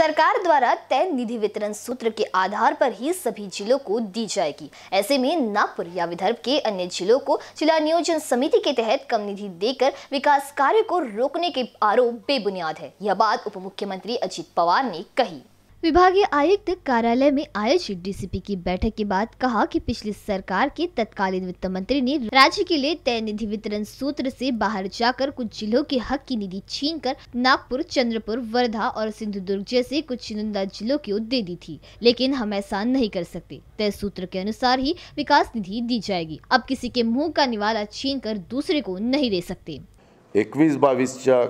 सरकार द्वारा तय निधि वितरण सूत्र के आधार पर ही सभी जिलों को दी जाएगी ऐसे में नागपुर या विदर्भ के अन्य जिलों को जिला नियोजन समिति के तहत कम निधि देकर विकास कार्य को रोकने के आरोप बेबुनियाद है यह बात उप मुख्यमंत्री अजीत पवार ने कही विभागीय आयुक्त कार्यालय में आयोजित डीसीपी की बैठक के बाद कहा कि पिछली सरकार के तत्कालीन वित्त मंत्री ने राज्य के लिए तय निधि वितरण सूत्र से बाहर जाकर कुछ जिलों के हक की निधि छीनकर नागपुर चंद्रपुर वर्धा और सिंधुदुर्ग जैसे कुछ चुनिंदा जिलों को दे दी थी लेकिन हम ऐसा नहीं कर सकते तय सूत्र के अनुसार ही विकास निधि दी जाएगी अब किसी के मुँह का निवाला छीन दूसरे को नहीं दे सकते एक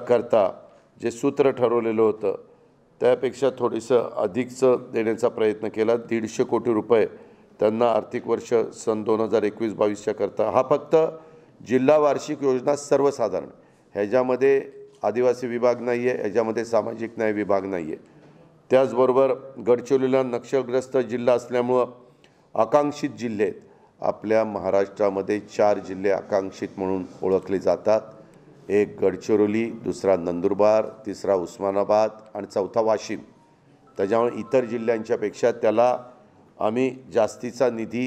करता जो सूत्र ठरवेल होता त्यापेक्षा थोडंसं अधिकचं देण्याचा प्रयत्न केला दीडशे कोटी रुपये त्यांना आर्थिक वर्ष सन दोन हजार एकवीस बावीसच्या करता हा फक्त जिल्हा वार्षिक योजना सर्वसाधारण ह्याच्यामध्ये आदिवासी विभाग नाही आहे ह्याच्यामध्ये सामाजिक न्याय विभाग नाही आहे त्याचबरोबर गडचिरोलीला नक्षलग्रस्त जिल्हा असल्यामुळं आकांक्षित जिल्हे आपल्या महाराष्ट्रामध्ये चार जिल्हे आकांक्षित म्हणून ओळखले जातात एक गडचिरोली दुसरा नंदुरबार तिसरा उस्मानाबाद आणि चौथा वाशिम त्याच्यामुळे इतर जिल्ह्यांच्यापेक्षा त्याला आम्ही जास्तीचा निधी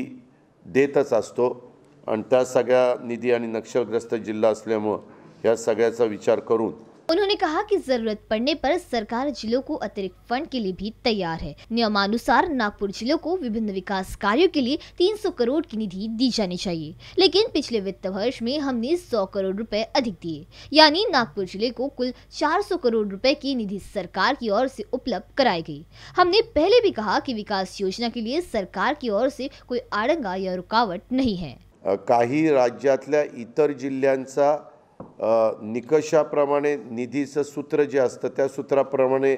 देतच असतो आणि त्या सगळ्या निधी आणि नक्षलग्रस्त जिल्हा असल्यामुळं ह्या सगळ्याचा विचार करून उन्होंने कहा कि जरूरत पड़ने पर सरकार जिलों को अतिरिक्त फंड के लिए भी तैयार है नियमानुसार नागपुर जिलों को विभिन्न विकास कार्यों के लिए 300 करोड़ की निधि दी जानी चाहिए लेकिन पिछले वित्त वर्ष में हमने 100 करोड़ रुपए अधिक दिए यानी नागपुर जिले को कुल 400 करोड़ रुपए की निधि सरकार की ओर से उपलब्ध कराई गयी हमने पहले भी कहा की विकास योजना के लिए सरकार की ओर से कोई आड़ंगा या रुकावट नहीं है काही राज्य इतर जिल्ह्यांचा निकषाप्रमाणे निधीचं सूत्र जे असतं त्या सूत्राप्रमाणे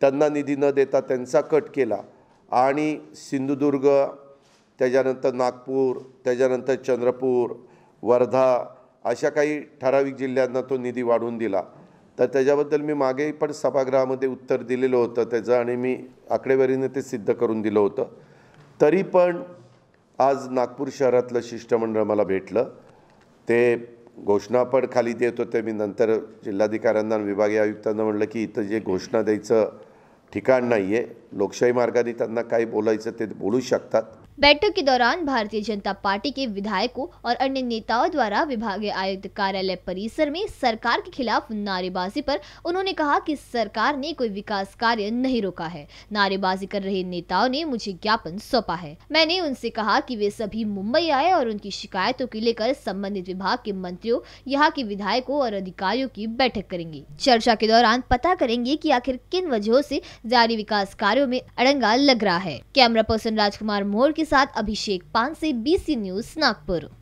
त्यांना निधी न देता त्यांचा कट केला आणि सिंधुदुर्ग त्याच्यानंतर नागपूर त्याच्यानंतर चंद्रपूर वर्धा अशा काही ठराविक जिल्ह्यांना तो निधी वाढवून दिला तर त्याच्याबद्दल मी मागे पण सभागृहामध्ये उत्तर दिलेलं होतं त्याचं आणि मी आकडेवारीने ते सिद्ध करून दिलं होतं तरी पण आज नागपूर शहरातलं शिष्टमंडळ मला भेटलं ते घोषणा पण खाली देत होते मी नंतर जिल्हाधिकाऱ्यांना विभागीय आयुक्तांना म्हणलं की इथं जे घोषणा द्यायचं ठिकाण नाही आहे लोकशाही मार्गाने त्यांना काही बोलायचं ते बोलू शकतात बैठक के दौरान भारतीय जनता पार्टी के विधायकों और अन्य नेताओं द्वारा विभागीय आयुक्त कार्यालय परिसर में सरकार के खिलाफ नारेबाजी पर उन्होंने कहा कि सरकार ने कोई विकास कार्य नहीं रोका है नारेबाजी कर रहे नेताओं ने मुझे ज्ञापन सौंपा है मैंने उनसे कहा कि वे सभी मुंबई आए और उनकी शिकायतों के लेकर संबंधित विभाग के मंत्रियों यहाँ के विधायकों और अधिकारियों की बैठक करेंगे चर्चा के दौरान पता करेंगे की आखिर किन वजहों ऐसी जारी विकास कार्यो में अड़ंगा लग रहा है कैमरा पर्सन राजकुमार मोर साथ अभिषेक पान से बीसी न्यूज नागपुर